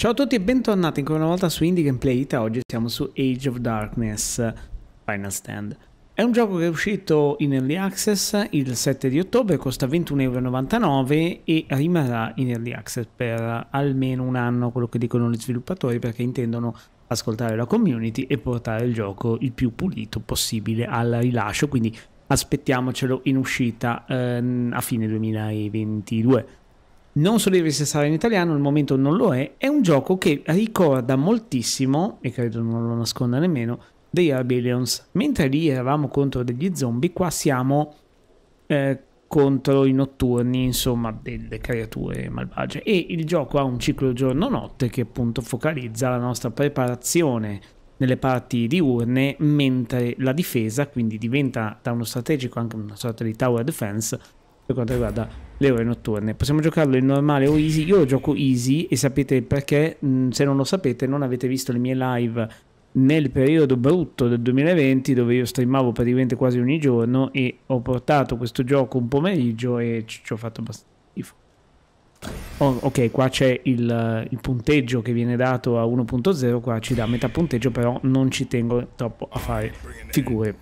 Ciao a tutti e bentornati ancora una volta su Indie Gameplay Ita, oggi siamo su Age of Darkness Final Stand. È un gioco che è uscito in Early Access il 7 di ottobre, costa 21,99€ e rimarrà in Early Access per almeno un anno, quello che dicono gli sviluppatori, perché intendono ascoltare la community e portare il gioco il più pulito possibile al rilascio, quindi aspettiamocelo in uscita ehm, a fine 2022 non solevi se sarà in italiano, al momento non lo è, è un gioco che ricorda moltissimo, e credo non lo nasconda nemmeno, dei Rebellions. Mentre lì eravamo contro degli zombie, qua siamo eh, contro i notturni, insomma, delle creature malvagie. E il gioco ha un ciclo giorno-notte che appunto focalizza la nostra preparazione nelle parti diurne, mentre la difesa quindi diventa da uno strategico anche una sorta di tower defense per quanto riguarda le ore notturne. Possiamo giocarlo in normale o easy. Io lo gioco easy e sapete perché, mm, se non lo sapete, non avete visto le mie live nel periodo brutto del 2020 dove io streamavo praticamente quasi ogni giorno e ho portato questo gioco un pomeriggio e ci ho fatto abbastanza schifo. Oh, ok, qua c'è il, il, punteggio che viene dato a 1.0, qua ci dà metà punteggio, però non ci tengo troppo a fare figure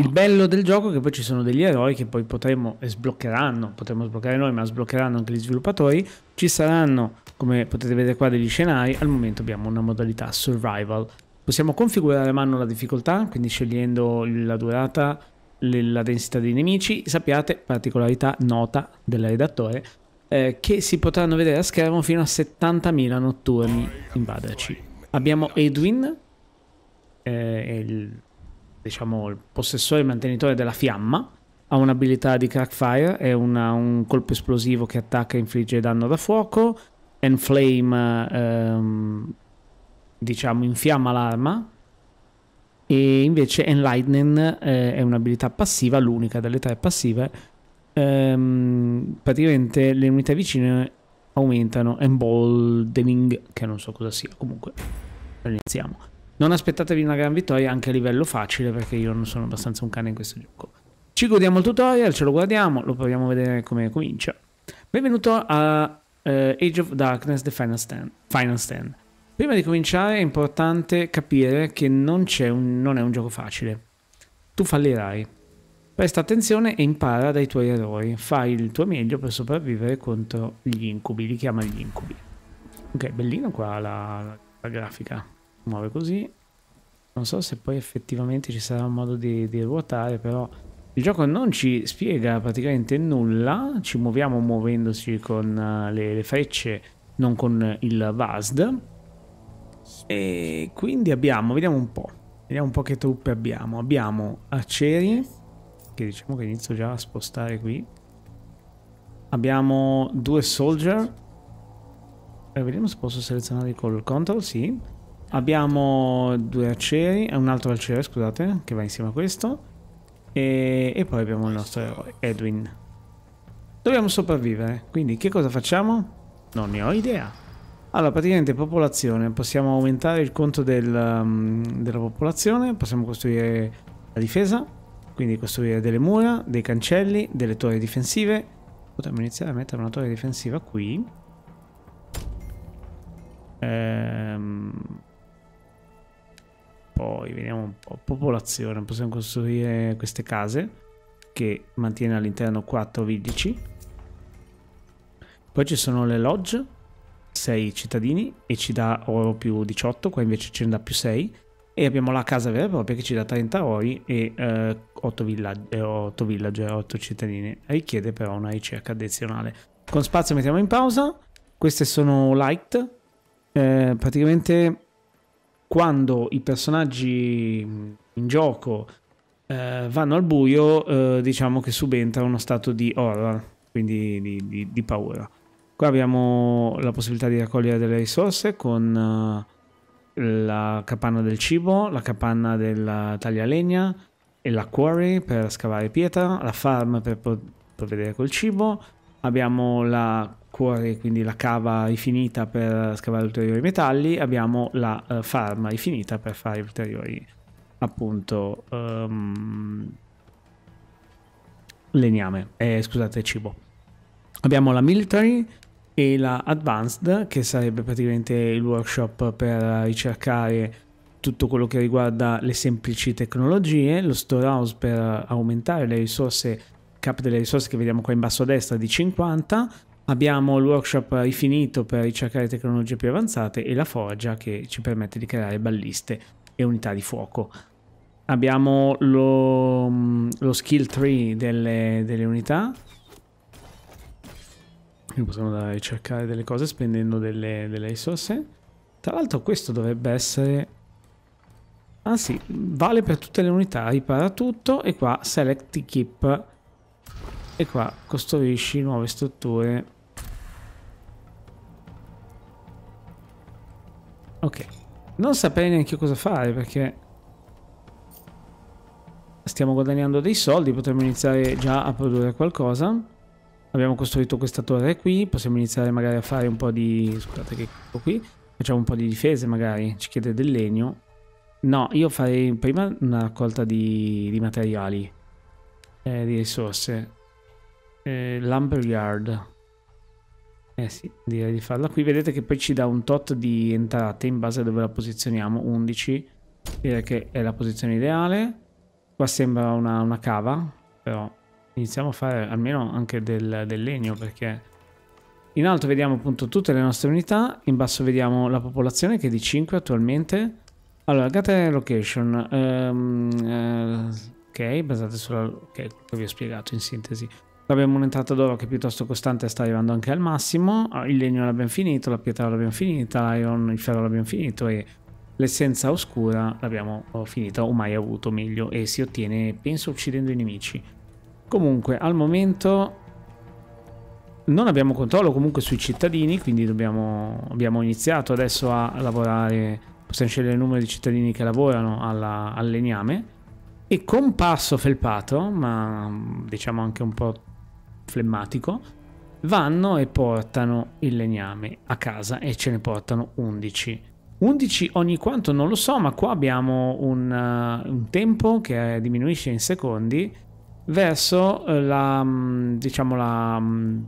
il bello del gioco è che poi ci sono degli eroi che poi potremo e sbloccheranno, potremo sbloccare noi, ma sbloccheranno anche gli sviluppatori. Ci saranno, come potete vedere qua, degli scenari. Al momento abbiamo una modalità survival. Possiamo configurare a mano la difficoltà, quindi scegliendo la durata, la densità dei nemici. Sappiate, particolarità nota del redattore, eh, che si potranno vedere a schermo fino a 70.000 notturni invaderci. Abbiamo Edwin, eh, il diciamo, il possessore e mantenitore della fiamma, ha un'abilità di Crackfire, è una, un colpo esplosivo che attacca e infligge danno da fuoco, Enflame ehm, diciamo infiamma l'arma e invece Enlightening eh, è un'abilità passiva, l'unica delle tre passive, ehm, praticamente le unità vicine aumentano Emboldening, che non so cosa sia, comunque iniziamo. Non aspettatevi una gran vittoria anche a livello facile perché io non sono abbastanza un cane in questo gioco. Ci godiamo il tutorial, ce lo guardiamo, lo proviamo a vedere come comincia. Benvenuto a uh, Age of Darkness The Final Stand. Final Stand. Prima di cominciare è importante capire che non, un, non è un gioco facile. Tu fallirai. Presta attenzione e impara dai tuoi errori. Fai il tuo meglio per sopravvivere contro gli incubi. Li chiama gli incubi. Ok, bellino qua la, la grafica muove così. Non so se poi effettivamente ci sarà un modo di, di, ruotare, però il gioco non ci spiega praticamente nulla. Ci muoviamo muovendoci con eh, le, le frecce, non con il VASD. E quindi abbiamo, vediamo un po', vediamo un po' che truppe abbiamo. Abbiamo Aceri, che diciamo che inizio già a spostare qui. Abbiamo due Soldier. Eh, vediamo se posso selezionarli col Control, sì. Abbiamo due aceri, eh, un altro acere, scusate, che va insieme a questo. E, e poi abbiamo il nostro eroe, Edwin. Dobbiamo sopravvivere, quindi che cosa facciamo? Non ne ho idea. Allora, praticamente popolazione, possiamo aumentare il conto del, um, della popolazione, possiamo costruire la difesa, quindi costruire delle mura, dei cancelli, delle torri difensive. Potremmo iniziare a mettere una torre difensiva qui. Ehm poi vediamo un po' popolazione possiamo costruire queste case che mantiene all'interno 4 villici poi ci sono le lodge 6 cittadini e ci dà oro più 18 qua invece ce ne dà più 6 e abbiamo la casa vera e propria che ci dà 30 ori e eh, 8, villaggi, 8 villager 8 cittadini richiede però una ricerca addizionale con spazio mettiamo in pausa queste sono light eh, praticamente quando i personaggi in gioco eh, vanno al buio, eh, diciamo che subentra uno stato di horror, quindi di, di, di, paura. Qua abbiamo la possibilità di raccogliere delle risorse con uh, la capanna del cibo, la capanna del taglialegna e la quarry per scavare pietra, la farm per provvedere col cibo, abbiamo la quarry, quindi la cava rifinita per scavare ulteriori metalli, abbiamo la uh, farma rifinita per fare ulteriori appunto um, legname, eh, scusate cibo. Abbiamo la military e la advanced che sarebbe praticamente il workshop per ricercare tutto quello che riguarda le semplici tecnologie, lo storehouse per aumentare le risorse cap delle risorse che vediamo qua in basso a destra di 50, Abbiamo il workshop rifinito per ricercare tecnologie più avanzate e la forgia che ci permette di creare balliste e unità di fuoco. Abbiamo lo, lo skill tree delle, delle unità. Quindi possiamo andare a ricercare delle cose spendendo delle, delle risorse. Tra l'altro questo dovrebbe essere... Ah sì, vale per tutte le unità, ripara tutto e qua select equip e qua costruisci nuove strutture Ok. Non saprei neanche cosa fare perché stiamo guadagnando dei soldi, potremmo iniziare già a produrre qualcosa. Abbiamo costruito questa torre qui, possiamo iniziare magari a fare un po' di... scusate che ecco qui, facciamo un po' di difese magari, ci chiede del legno. No, io farei prima una raccolta di, di materiali, eh, di risorse. Eh, lumberyard. Eh sì, direi di farla qui. Vedete che poi ci dà un tot di entrate in base a dove la posizioniamo. 11, direi che è la posizione ideale. Qua sembra una, una cava, però iniziamo a fare almeno anche del, del legno perché... In alto vediamo appunto tutte le nostre unità, in basso vediamo la popolazione che è di 5 attualmente. Allora, gate location, um, uh, ok, basate sulla... ok, che vi ho spiegato in sintesi. Abbiamo un'entrata d'oro che è piuttosto costante sta arrivando anche al massimo, ah, il legno l'abbiamo finito, la pietra l'abbiamo finita, l'iron, il ferro l'abbiamo finito e l'essenza oscura l'abbiamo oh, finita o mai avuto meglio e si ottiene penso uccidendo i nemici. Comunque al momento non abbiamo controllo comunque sui cittadini, quindi dobbiamo, abbiamo iniziato adesso a lavorare, possiamo scegliere il numero di cittadini che lavorano alla, al legname e con passo felpato, ma diciamo anche un po' flemmatico, vanno e portano il legname a casa e ce ne portano 11. 11 ogni quanto non lo so, ma qua abbiamo un, uh, un tempo che diminuisce in secondi verso eh, la, mm, diciamo la, mm,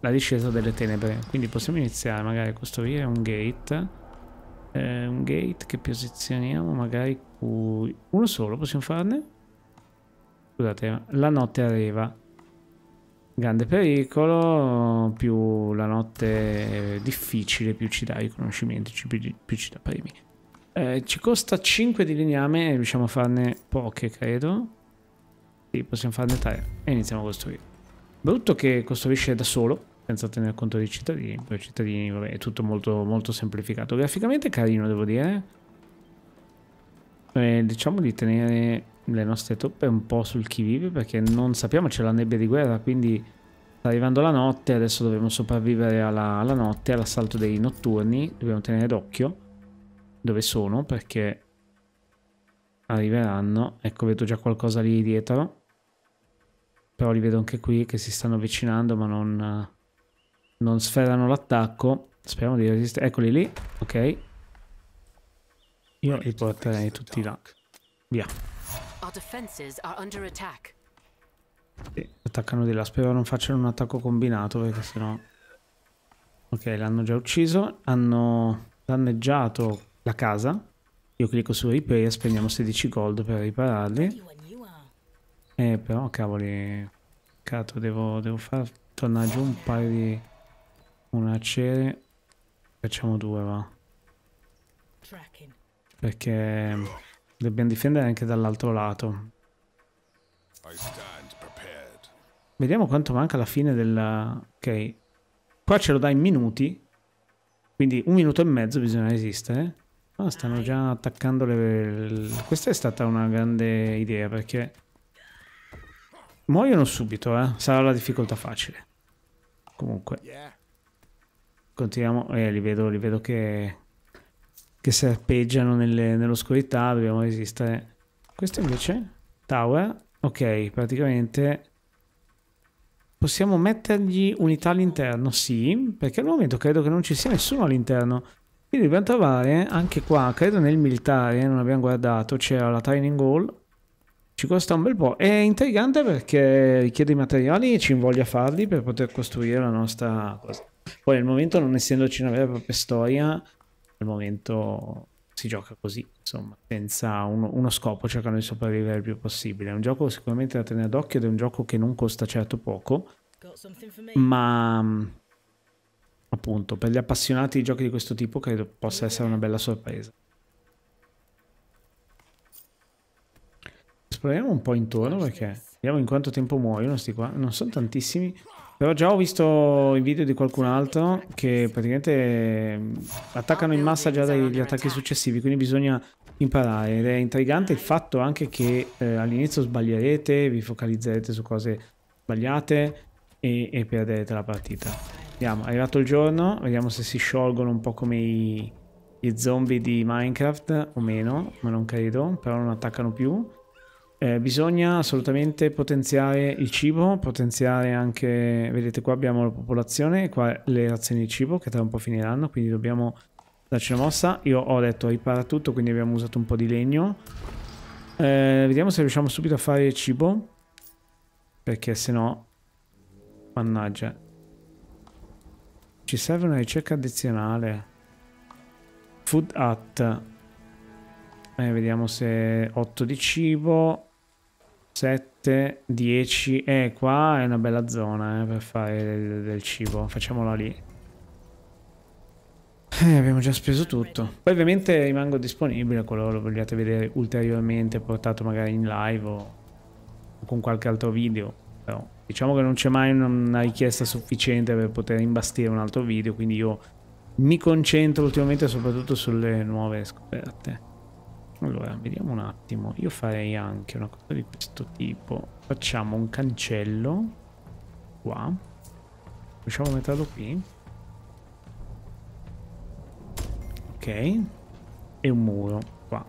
la, discesa delle tenebre. Quindi possiamo iniziare magari a costruire un gate. Eh, un gate che posizioniamo magari qui. Uno solo possiamo farne? Scusate, la notte arriva. Grande pericolo, più la notte è difficile, più ci dà riconoscimenti, più, più ci dà premi. Eh, ci costa 5 di legname riusciamo a farne poche, credo. Sì, possiamo farne 3 e iniziamo a costruire. Brutto che costruisce da solo, senza tener conto dei cittadini. Per i cittadini, vabbè, è tutto molto, molto semplificato. Graficamente carino, devo dire. Eh, diciamo di tenere le nostre truppe un po' sul chi vive perché non sappiamo, c'è la nebbia di guerra, quindi sta arrivando la notte, adesso dobbiamo sopravvivere alla, alla notte, all'assalto dei notturni, dobbiamo tenere d'occhio dove sono perché arriveranno, ecco vedo già qualcosa lì dietro, però li vedo anche qui che si stanno avvicinando ma non, non sferrano l'attacco, speriamo di resistere, eccoli lì, ok, io li porterei tutti là, via. Sì, attaccano di là. Spero non facciano un attacco combinato perché sennò... Ok, l'hanno già ucciso. Hanno danneggiato la casa. Io clicco su replay e spendiamo 16 gold per ripararli. Eh, però, cavoli... Cato, devo, devo far tornare giù un paio di... Un acere. Facciamo due, va. Perché... Dobbiamo difendere anche dall'altro lato. Vediamo quanto manca la fine della... Ok. Qua ce lo dà in minuti. Quindi un minuto e mezzo bisogna resistere. Ah, stanno già attaccando le... Questa è stata una grande idea perché... Muoiono subito, eh. Sarà la difficoltà facile. Comunque. Continuiamo. Eh, li vedo, li vedo che che serpeggiano nelle, nell'oscurità, dobbiamo resistere. Questo invece, tower, ok, praticamente possiamo mettergli unità all'interno, sì, perché al momento credo che non ci sia nessuno all'interno. Quindi dobbiamo trovare, anche qua, credo nel militare, non abbiamo guardato, c'era la training hall, ci costa un bel po'. È intrigante perché richiede i materiali e ci invoglia farli per poter costruire la nostra cosa. Poi al momento, non essendoci una vera e propria storia, al momento si gioca così, insomma, senza uno, uno scopo, cercando di sopravvivere il più possibile. È un gioco sicuramente da tenere d'occhio ed è un gioco che non costa certo poco, ma appunto per gli appassionati di giochi di questo tipo credo possa essere una bella sorpresa. Esploriamo un po' intorno perché vediamo in quanto tempo muoiono sti qua, non sono tantissimi. Però già ho visto i video di qualcun altro che praticamente mm, attaccano in massa già dagli attacchi successivi, quindi bisogna imparare. Ed è intrigante il fatto anche che eh, all'inizio sbaglierete, vi focalizzerete su cose sbagliate e, e perderete la partita. Vediamo, è arrivato il giorno, vediamo se si sciolgono un po' come i, i zombie di Minecraft o meno, ma non credo, però non attaccano più. Eh, bisogna assolutamente potenziare il cibo, potenziare anche, vedete qua abbiamo la popolazione, qua le razioni di cibo che tra un po' finiranno, quindi dobbiamo darci una mossa. Io ho detto ripara tutto, quindi abbiamo usato un po' di legno. Eh, vediamo se riusciamo subito a fare il cibo, perché se no, mannaggia. Ci serve una ricerca addizionale. Food at. Eh, vediamo se 8 di cibo. 7, 10 e eh, qua è una bella zona eh, per fare del, del cibo facciamola lì eh, abbiamo già speso tutto poi ovviamente rimango disponibile qualora lo vogliate vedere ulteriormente portato magari in live o, o con qualche altro video però diciamo che non c'è mai una richiesta sufficiente per poter imbastire un altro video quindi io mi concentro ultimamente soprattutto sulle nuove scoperte allora, vediamo un attimo. Io farei anche una cosa di questo tipo. Facciamo un cancello qua. Facciamo metterlo qui. Ok. E un muro qua.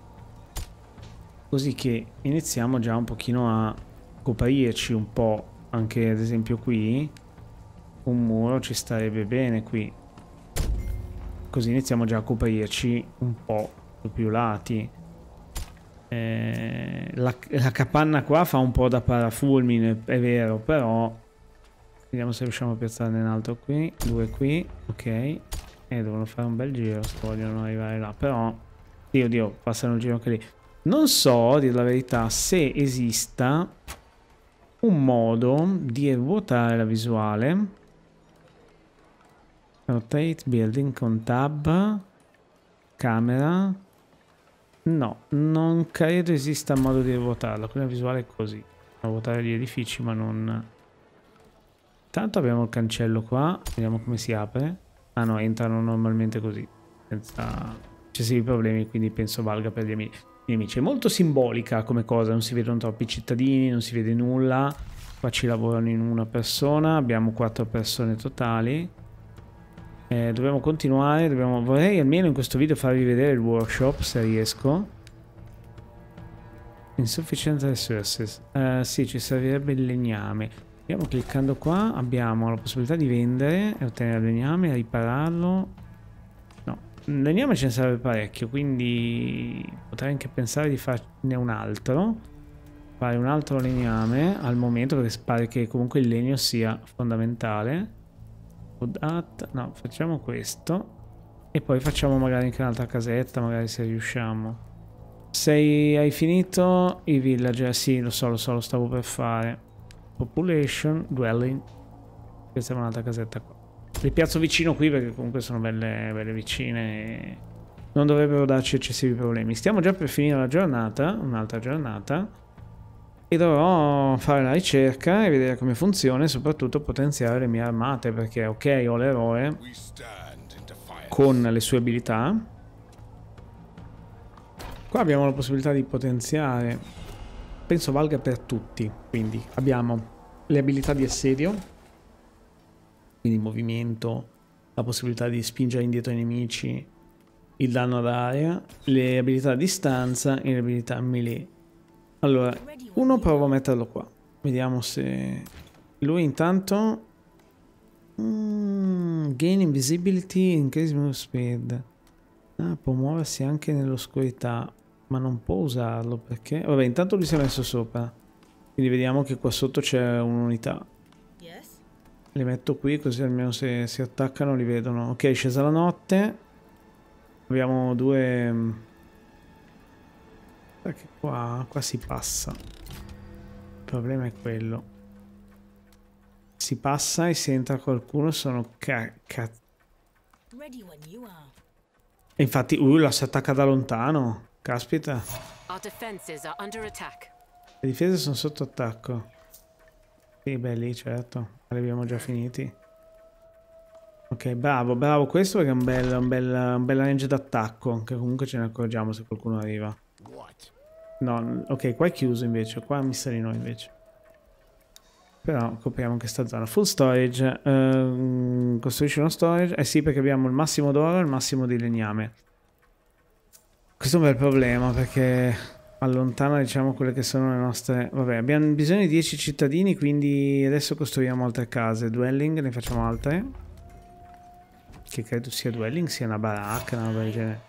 Così che iniziamo già un pochino a coprirci un po'. Anche ad esempio qui. Un muro ci starebbe bene qui. Così iniziamo già a coprirci un po' più lati. Eh, la, la, capanna qua fa un po' da parafulmine, è vero, però... Vediamo se riusciamo a piazzarne un altro qui, due qui, ok. E eh, devono fare un bel giro se vogliono arrivare là, però... Dio, Dio, passano il giro anche lì. Non so, a dire la verità, se esista un modo di ruotare la visuale. Rotate building con tab, camera, No, non credo esista modo di votarlo. la visuale è così. A votare gli edifici, ma non... Intanto abbiamo il cancello qua. Vediamo come si apre. Ah no, entrano normalmente così. Senza eccessivi problemi, quindi penso valga per gli amici. È molto simbolica come cosa. Non si vedono troppi cittadini, non si vede nulla. Qua ci lavorano in una persona. Abbiamo quattro persone totali. Eh, dobbiamo continuare, dobbiamo... vorrei almeno in questo video farvi vedere il workshop se riesco. Insufficienza resources. Uh, eh, sì, ci servirebbe il legname. Andiamo cliccando qua, abbiamo la possibilità di vendere e ottenere il legname, ripararlo. No, il legname ce ne serve parecchio, quindi potrei anche pensare di farne un altro. Fare un altro legname al momento perché pare che comunque il legno sia fondamentale. At no, facciamo questo. E poi facciamo magari anche un'altra casetta, magari se riusciamo. Sei, hai finito i villager? Eh, sì, lo so, lo so, lo stavo per fare. Population, dwelling. Questa è un'altra casetta qua. Li piazzo vicino qui perché comunque sono belle, belle vicine e non dovrebbero darci eccessivi problemi. Stiamo già per finire la giornata, un'altra giornata e dovrò fare la ricerca e vedere come funziona e soprattutto potenziare le mie armate perché ok ho l'eroe con le sue abilità qua abbiamo la possibilità di potenziare penso valga per tutti quindi abbiamo le abilità di assedio quindi movimento la possibilità di spingere indietro i nemici il danno ad aria le abilità a distanza e le abilità melee allora, uno provo a metterlo qua. Vediamo se... Lui intanto... Mm, gain invisibility, increase move speed. Ah, può muoversi anche nell'oscurità. Ma non può usarlo perché... Vabbè, intanto lui si è messo sopra. Quindi vediamo che qua sotto c'è un'unità. Le metto qui così almeno se si attaccano li vedono. Ok, è scesa la notte. Abbiamo due mm, perché qua, qua si passa. Il problema è quello. Si passa e se entra qualcuno sono cacca. E infatti, uh, la si attacca da lontano. Caspita. Le difese sono sotto attacco. Sì, beh, lì certo. Li abbiamo già finiti. Ok, bravo, bravo. Questo perché è un bel, un bel, un bel range d'attacco. Che comunque ce ne accorgiamo se qualcuno arriva. What? No, ok, qua è chiuso invece, qua mi sa di no invece. Però copriamo anche sta zona. Full storage, ehm, costruisci uno storage? Eh sì, perché abbiamo il massimo d'oro e il massimo di legname. Questo è un bel problema perché allontana diciamo quelle che sono le nostre... Vabbè, abbiamo bisogno di 10 cittadini, quindi adesso costruiamo altre case. Dwelling, ne facciamo altre. Che credo sia dwelling, sia una baracca, una roba del genere.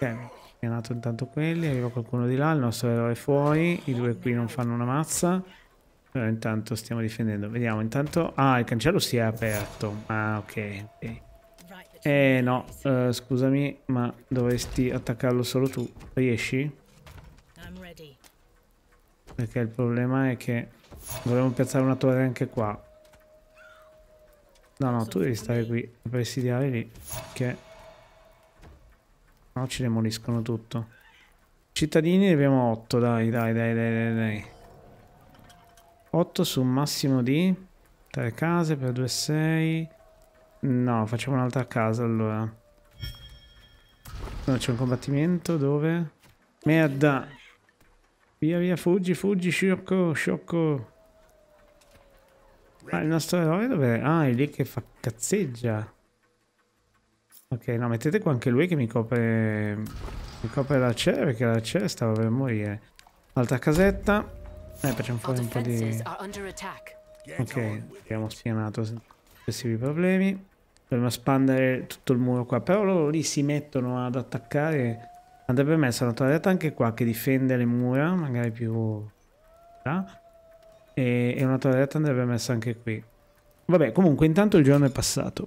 Ok. Schianato intanto quelli, arriva qualcuno di là, il nostro eroe è fuori, i due qui non fanno una mazza. Però intanto stiamo difendendo. Vediamo, intanto... Ah, il cancello si è aperto. Ah, ok. okay. Eh no, uh, scusami, ma dovresti attaccarlo solo tu. Riesci? Perché il problema è che dovremmo piazzare una torre anche qua. No, no, tu devi stare qui, presidiare lì, che No, ci demoliscono tutto. Cittadini ne abbiamo 8, dai, dai, dai, dai, dai. 8 su un massimo di 3 case per 2, 6. No, facciamo un'altra casa allora. No, c'è un combattimento, dove? Merda! Via, via, fuggi, fuggi, sciocco, sciocco. Ah, il nostro eroe dov'è? Ah, è lì che fa cazzeggia. Ok, no, mettete qua anche lui che mi copre... Mi copre la cera perché la cera stava per morire. Altra casetta. Eh, facciamo fuori un po' di... Ok, abbiamo spianato successivi problemi. Dobbiamo espandere tutto il muro qua. Però loro lì si mettono ad attaccare... Andrebbe messa una torretta anche qua che difende le mura, magari più... Là. e una torretta andrebbe messa anche qui. Vabbè, comunque intanto il giorno è passato.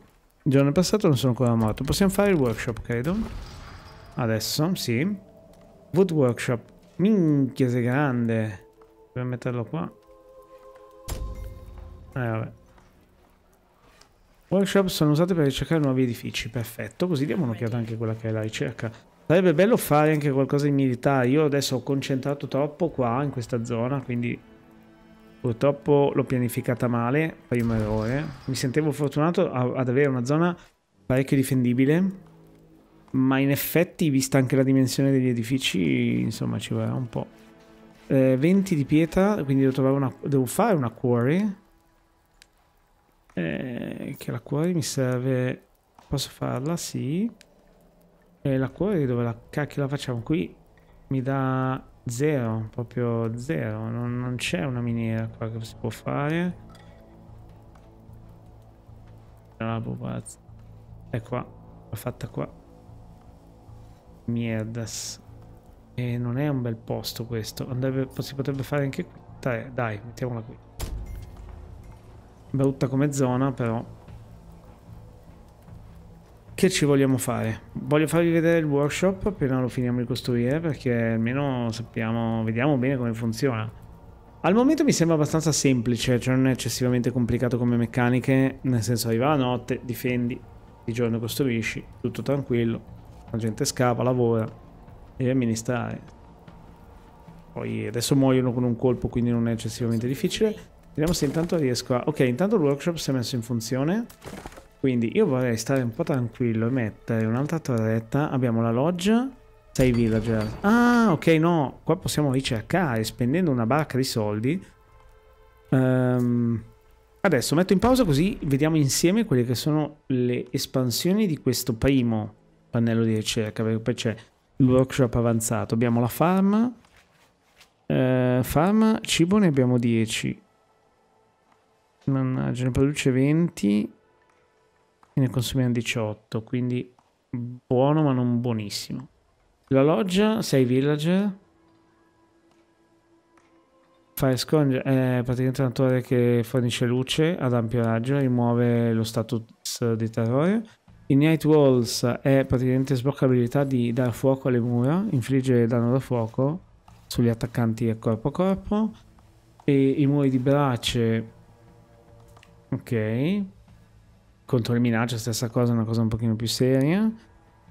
Il giorno passato non sono ancora morto. Possiamo fare il workshop, credo. Adesso, sì. Wood workshop. Minchia, sei grande. Dobbiamo metterlo qua. Eh, vabbè. Workshop sono usate per ricercare nuovi edifici. Perfetto, così diamo un'occhiata anche a quella che è la ricerca. Sarebbe bello fare anche qualcosa di militare. Io adesso ho concentrato troppo qua, in questa zona, quindi Purtroppo l'ho pianificata male, primo errore. Mi sentivo fortunato ad avere una zona parecchio difendibile, ma in effetti, vista anche la dimensione degli edifici, insomma ci vorrà un po'. Eh, 20 di pietra, quindi devo, una, devo fare una quarry. Eh, che la quarry mi serve... Posso farla? Sì. E eh, la quarry dove la cacchio la facciamo? Qui mi dà Zero, proprio zero. Non, non c'è una miniera qua che si può fare. La bobazza. È qua. L'ho fatta qua. Mierdas. E non è un bel posto questo. Andrebbe, si potrebbe fare anche qui. Dai, dai mettiamola qui. Brutta come zona, però che ci vogliamo fare? Voglio farvi vedere il workshop appena lo finiamo di costruire perché almeno sappiamo, vediamo bene come funziona. Al momento mi sembra abbastanza semplice, cioè non è eccessivamente complicato come meccaniche, nel senso arriva la notte, difendi, di giorno costruisci, tutto tranquillo, la gente scava, lavora, devi amministrare. Poi adesso muoiono con un colpo, quindi non è eccessivamente difficile. Vediamo se intanto riesco a... Ok, intanto il workshop si è messo in funzione. Quindi io vorrei stare un po' tranquillo e mettere un'altra torretta. Abbiamo la loggia, 6 villager. Ah, ok, no. Qua possiamo ricercare spendendo una barca di soldi. Um, adesso metto in pausa così vediamo insieme quelle che sono le espansioni di questo primo pannello di ricerca. Perché poi c'è il workshop avanzato. Abbiamo la farm. Uh, farm, cibo ne abbiamo 10. Mannaggia, ne produce 20 ne consumiamo 18, quindi buono ma non buonissimo. La loggia, 6 villager. Fire Sconge è praticamente una torre che fornisce luce ad ampio raggio, rimuove lo status di terrore. night Walls è praticamente sblocca l'abilità di dar fuoco alle mura, infligge danno da fuoco sugli attaccanti a corpo a corpo. E i muri di brace... Ok, contro le minacce, stessa cosa, una cosa un pochino più seria.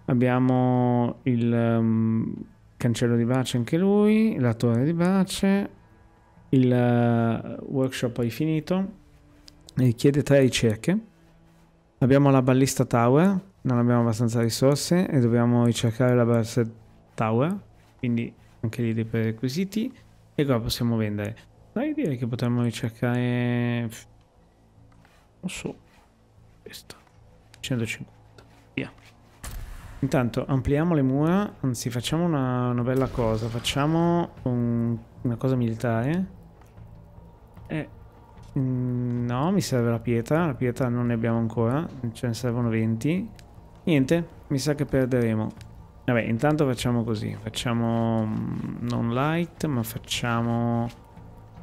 Abbiamo il um, cancello di bace anche lui, la torre di bace, il uh, workshop poi finito, richiede tre ricerche. Abbiamo la ballista tower, non abbiamo abbastanza risorse e dobbiamo ricercare la ballista tower, quindi anche lì dei prerequisiti e qua possiamo vendere. Dai direi che potremmo ricercare... non so, questo. 150. Via. Intanto ampliamo le mura, anzi facciamo una, una bella cosa, facciamo un, una cosa militare. E, mm, no, mi serve la pietra, la pietra non ne abbiamo ancora, ce ne servono 20. Niente, mi sa che perderemo. Vabbè, intanto facciamo così, facciamo mm, non light, ma facciamo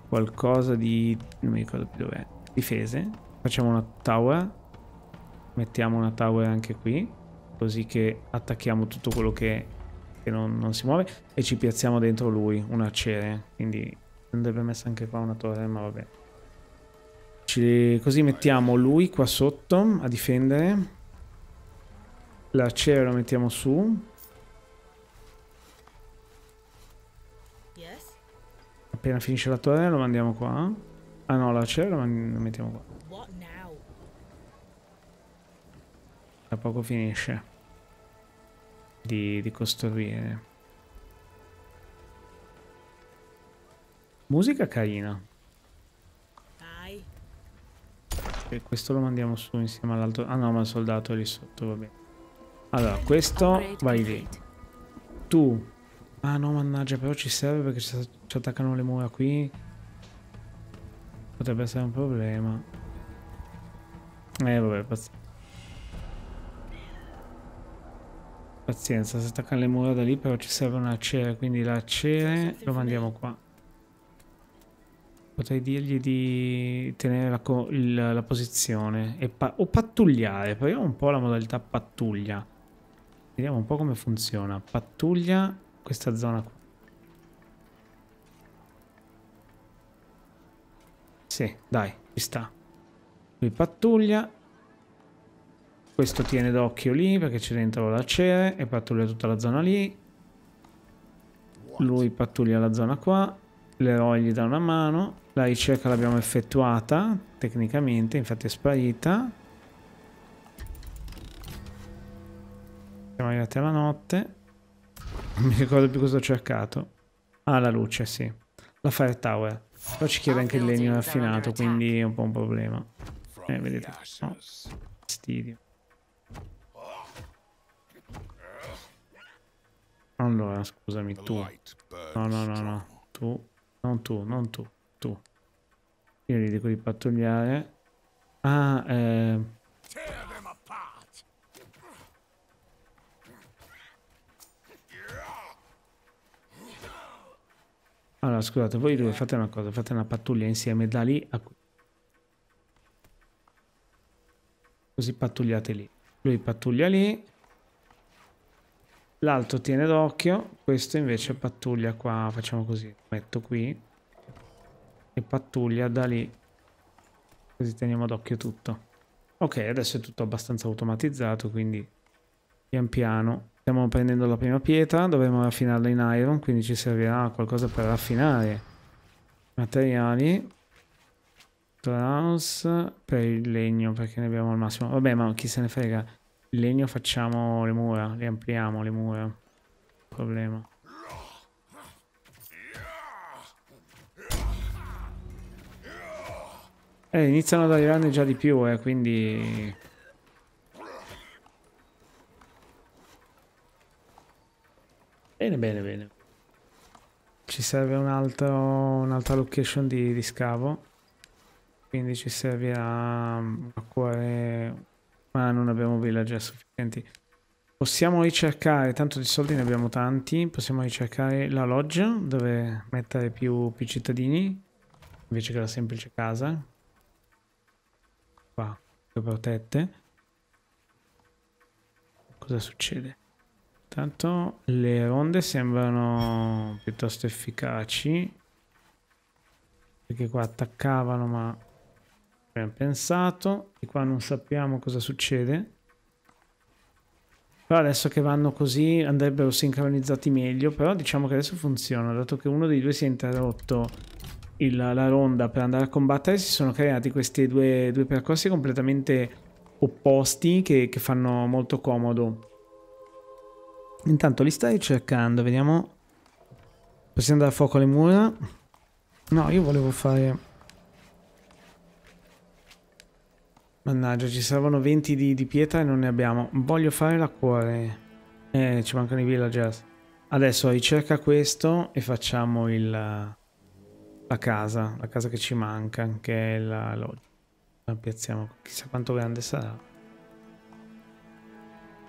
qualcosa di... non mi ricordo più dov'è, difese. Facciamo una tower Mettiamo una tower anche qui, così che attacchiamo tutto quello che, che non, non, si muove e ci piazziamo dentro lui, un cere. Quindi andrebbe messa anche qua una torre, ma vabbè. Ci, così mettiamo lui qua sotto a difendere. La lo mettiamo su. Appena finisce la torre lo mandiamo qua. Ah no, la lo, la, mettiamo qua. tra poco finisce di, di costruire. Musica carina. Dai. E questo lo mandiamo su insieme all'altro. Ah no, ma il soldato è lì sotto, va bene. Allora, questo vai lì. Tu. Ah no, mannaggia, però ci serve perché ci attaccano le mura qui. Potrebbe essere un problema. Eh vabbè, pazienza. Pazienza, si attaccano le mura da lì, però ci serve una cera, quindi la cera lo mandiamo qua. Potrei dirgli di tenere la, la, la posizione pa o pattugliare, proviamo un po' la modalità pattuglia. Vediamo un po' come funziona. Pattuglia questa zona qua. Sì, dai, ci sta. Qui pattuglia questo tiene d'occhio lì perché c'è dentro l'acere e pattuglia tutta la zona lì. Lui pattuglia la zona qua. L'eroe gli dà una mano. La ricerca l'abbiamo effettuata tecnicamente, infatti è sparita. Siamo arrivati alla notte. Non mi ricordo più cosa ho cercato. Ah, la luce, sì. La Fire Tower. Però ci chiede ah, anche il legno raffinato, quindi è un po' un problema. Eh, vedete. No. Allora, scusami, tu. No, no, no, no. Tu. Non tu, non tu. Tu. Io gli dico di pattugliare. Ah, eh... Allora, scusate, voi due fate una cosa, fate una pattuglia insieme da lì a qui. Così pattugliate lì. Lui pattuglia lì. L'altro tiene d'occhio, questo invece pattuglia qua, facciamo così, metto qui e pattuglia da lì, così teniamo d'occhio tutto. Ok, adesso è tutto abbastanza automatizzato, quindi pian piano. Stiamo prendendo la prima pietra, dovremo raffinarla in iron, quindi ci servirà qualcosa per raffinare materiali. House per il legno, perché ne abbiamo al massimo. Vabbè, ma chi se ne frega legno facciamo le mura, riampliamo le mura. Problema. Eh, iniziano ad arrivarne già di più, eh, quindi... Bene, bene, bene. Ci serve un'altra location di, di, scavo. Quindi ci servirà a cuore ma non abbiamo villager sufficienti. Possiamo ricercare, tanto di soldi ne abbiamo tanti, possiamo ricercare la loggia dove mettere più, più cittadini invece che la semplice casa. Qua, le protette. Cosa succede? Intanto le ronde sembrano piuttosto efficaci perché qua attaccavano ma Abbiamo pensato. e qua non sappiamo cosa succede. Però adesso che vanno così andrebbero sincronizzati meglio. Però diciamo che adesso funziona. Dato che uno dei due si è interrotto il, la ronda per andare a combattere, si sono creati questi due, due percorsi completamente opposti che, che, fanno molto comodo. Intanto li stai cercando, vediamo. Possiamo dare fuoco alle mura? No, io volevo fare... Mannaggia, ci servono 20 di, di, pietra e non ne abbiamo. Voglio fare la cuore. Eh, ci mancano i villagers. Adesso ricerca questo e facciamo il, la casa. La casa che ci manca, che è la loggia. La piazziamo. Chissà quanto grande sarà.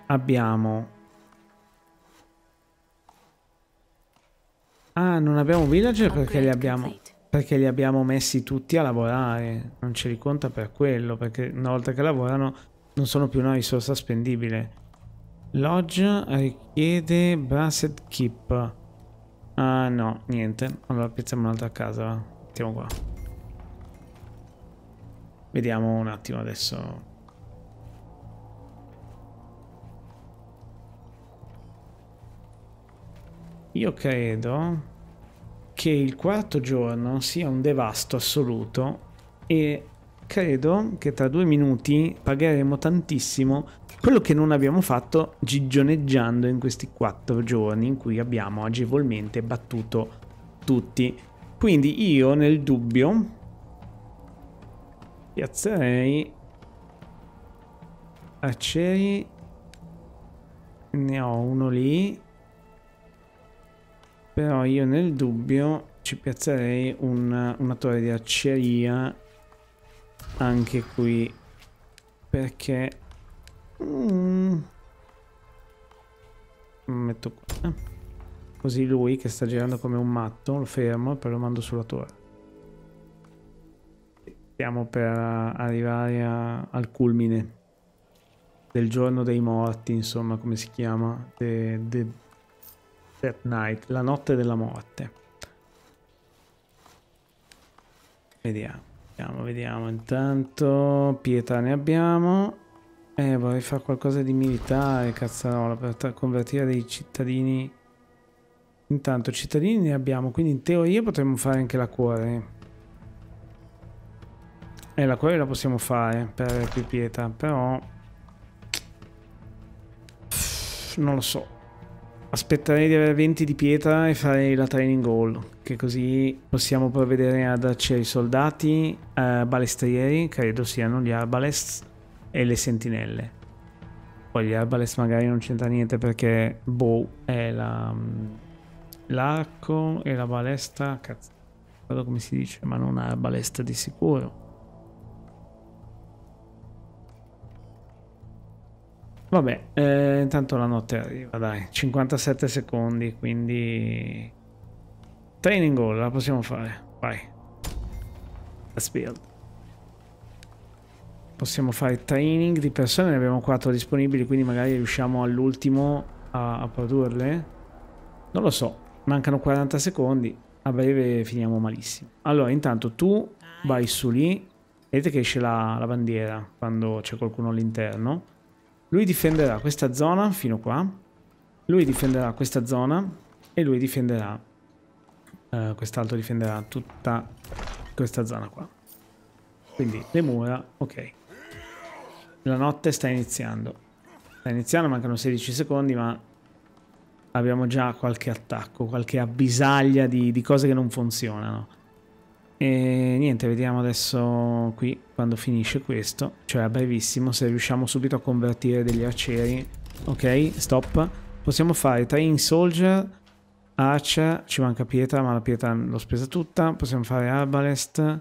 Abbiamo... Ah, non abbiamo villager perché li abbiamo perché li abbiamo messi tutti a lavorare, non ce li conta per quello, perché una volta che lavorano non sono più una risorsa spendibile. Lodge richiede Brasset Keep. Ah uh, no, niente. Allora piazziamo un'altra casa. Mettiamo qua. Vediamo un attimo adesso. Io credo che il quarto giorno sia un devasto assoluto e credo che tra due minuti pagheremo tantissimo quello che non abbiamo fatto gigioneggiando in questi quattro giorni in cui abbiamo agevolmente battuto tutti. Quindi io nel dubbio piazzerei arcieri, ne ho uno lì però io nel dubbio ci piazzerei un, una torre di acciaieria anche qui. Perché... Mm, metto qua. Eh. Così lui che sta girando come un matto lo fermo e poi lo mando sulla torre. Stiamo per eh, arrivare a, al culmine del giorno dei morti, insomma, come si chiama? De, de, Death Night, la notte della morte. Vediamo, vediamo, vediamo. Intanto pietà ne abbiamo. Eh, vorrei fare qualcosa di militare, cazzarola, per convertire dei cittadini. Intanto cittadini ne abbiamo, quindi in teoria potremmo fare anche la cuore. E eh, la cuore la possiamo fare per più pietà, però... Non lo so aspetterei di avere 20 di pietra e farei la training hall, che così possiamo provvedere ad arcieri soldati, eh, balestrieri, credo siano gli arbalest, e le sentinelle. Poi gli arbalest magari non c'entra niente perché bow è mm, l'arco e la balestra, cazzo, non ricordo come si dice, ma non arbalest di sicuro. Vabbè, eh, intanto la notte arriva, dai, 57 secondi, quindi... Training goal, la possiamo fare, vai. Let's build. Possiamo fare training di persone, ne abbiamo 4 disponibili, quindi magari riusciamo all'ultimo a, a produrle. Non lo so, mancano 40 secondi, a breve finiamo malissimo. Allora, intanto tu vai su lì, vedete che esce la, la bandiera quando c'è qualcuno all'interno. Lui difenderà questa zona fino qua. Lui difenderà questa zona e lui difenderà... Uh, quest'altro difenderà tutta questa zona qua. Quindi le mura, ok. La notte sta iniziando. Sta iniziando, mancano 16 secondi, ma abbiamo già qualche attacco, qualche abbisaglia di, di cose che non funzionano. E niente, vediamo adesso qui quando finisce questo, cioè a brevissimo, se riusciamo subito a convertire degli arcieri. Ok, stop. Possiamo fare train soldier, archer, ci manca pietra, ma la pietra l'ho spesa tutta. Possiamo fare arbalest.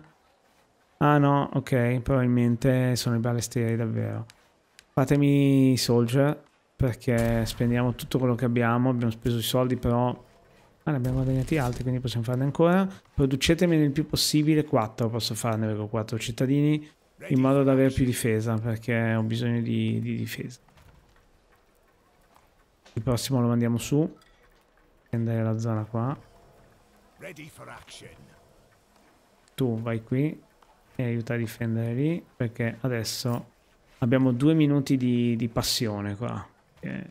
Ah no, ok, probabilmente sono i balestieri davvero. Fatemi soldier, perché spendiamo tutto quello che abbiamo, abbiamo speso i soldi però Ah, ne abbiamo guadagnati altri, quindi possiamo farne ancora. Producetemi il più possibile 4, posso farne, perché 4 cittadini, in modo da avere più difesa, perché ho bisogno di, di difesa. Il prossimo lo mandiamo su. Prendere la zona qua. Tu vai qui e aiuta a difendere lì, perché adesso abbiamo due minuti di, di passione qua. Eh.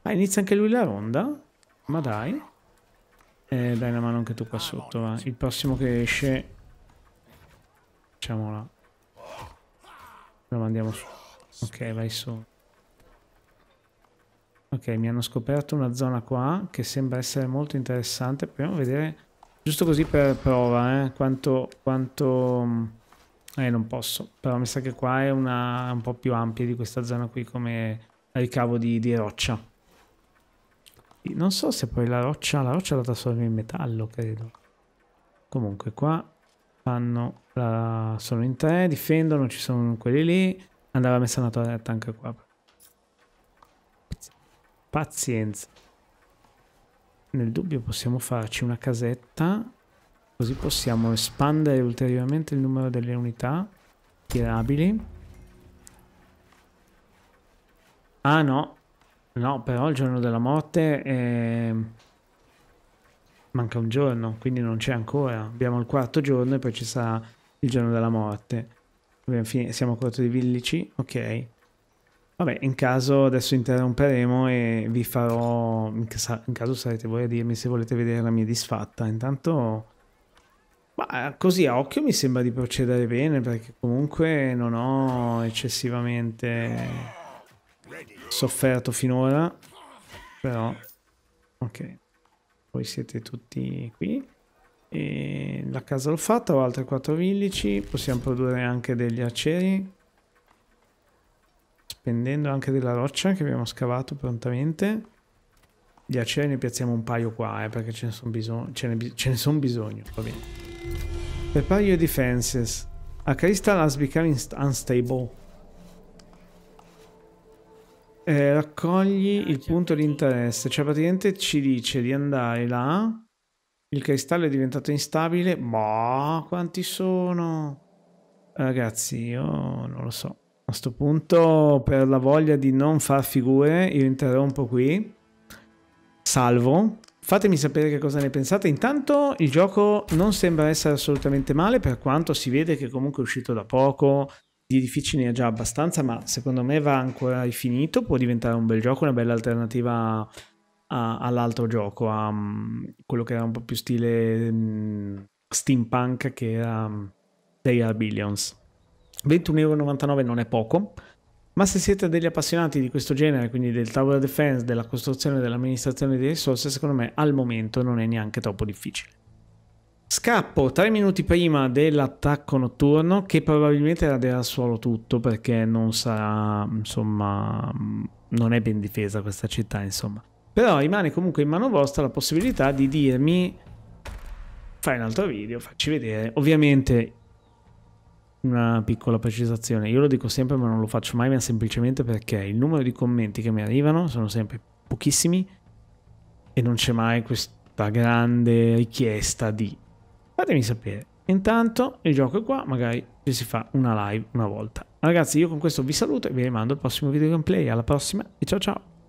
Ah, inizia anche lui la ronda? Ma dai. Eh, dai una mano anche tu qua sotto, va. Il prossimo che esce... Facciamola. Lo mandiamo su. Ok, vai su. Ok, mi hanno scoperto una zona qua che sembra essere molto interessante. Proviamo a vedere, giusto così per prova, eh, quanto... quanto mm, eh, non posso, però mi sa che qua è una, un po' più ampia di questa zona qui come ricavo di, di roccia. Non so se poi la roccia, la roccia la trasforma in metallo, credo. Comunque qua fanno, la... sono in tre, difendono, ci sono quelli lì. Andava messa una torretta anche qua. Pazienza. Nel dubbio possiamo farci una casetta, così possiamo espandere ulteriormente il numero delle unità tirabili. Ah no, No, però il giorno della morte è... Ehm, manca un giorno, quindi non c'è ancora. Abbiamo il quarto giorno e poi ci sarà il giorno della morte. Siamo a corto di villici? Ok. Vabbè, in caso adesso interromperemo e vi farò... In, caso sarete voi a dirmi se volete vedere la mia disfatta. Intanto... Ma così a occhio mi sembra di procedere bene perché comunque non ho eccessivamente sofferto finora, però ok. Voi siete tutti qui. E la casa l'ho fatta, ho altre 4 villici, possiamo produrre anche degli aceri, spendendo anche della roccia che abbiamo scavato prontamente. Gli aceri ne piazziamo un paio qua, eh, perché ce ne sono bisogno, ce ne, ce ne son bisogno, va bene. Prepare your defenses. A crystal has become unstable. Eh, raccogli ah, il punto di interesse, cioè praticamente ci dice di andare là, il cristallo è diventato instabile, ma boh, quanti sono? Ragazzi, io non lo so. A questo punto, per la voglia di non far figure, io interrompo qui, salvo, Fatemi sapere che cosa ne pensate. Intanto il gioco non sembra essere assolutamente male, per quanto si vede che comunque è uscito da poco, di edifici ne ha già abbastanza, ma secondo me va ancora rifinito, può diventare un bel gioco, una bella alternativa a, all'altro gioco, a um, quello che era un po' più stile um, steampunk che era um, They Are Billions. 21,99€ non è poco, ma se siete degli appassionati di questo genere, quindi del tower defense, della costruzione e dell'amministrazione di risorse, secondo me al momento non è neanche troppo difficile. Scappo tre minuti prima dell'attacco notturno, che probabilmente raderà al suolo tutto perché non sarà, insomma, non è ben difesa questa città, insomma. Però rimane comunque in mano vostra la possibilità di dirmi fai un altro video, facci vedere. Ovviamente una piccola precisazione, io lo dico sempre ma non lo faccio mai, ma semplicemente perché il numero di commenti che mi arrivano sono sempre pochissimi e non c'è mai questa grande richiesta di Fatemi sapere. Intanto il gioco è qua, magari ci si fa una live una volta. Ragazzi, io con questo vi saluto e vi rimando al prossimo video gameplay. Alla prossima e ciao ciao!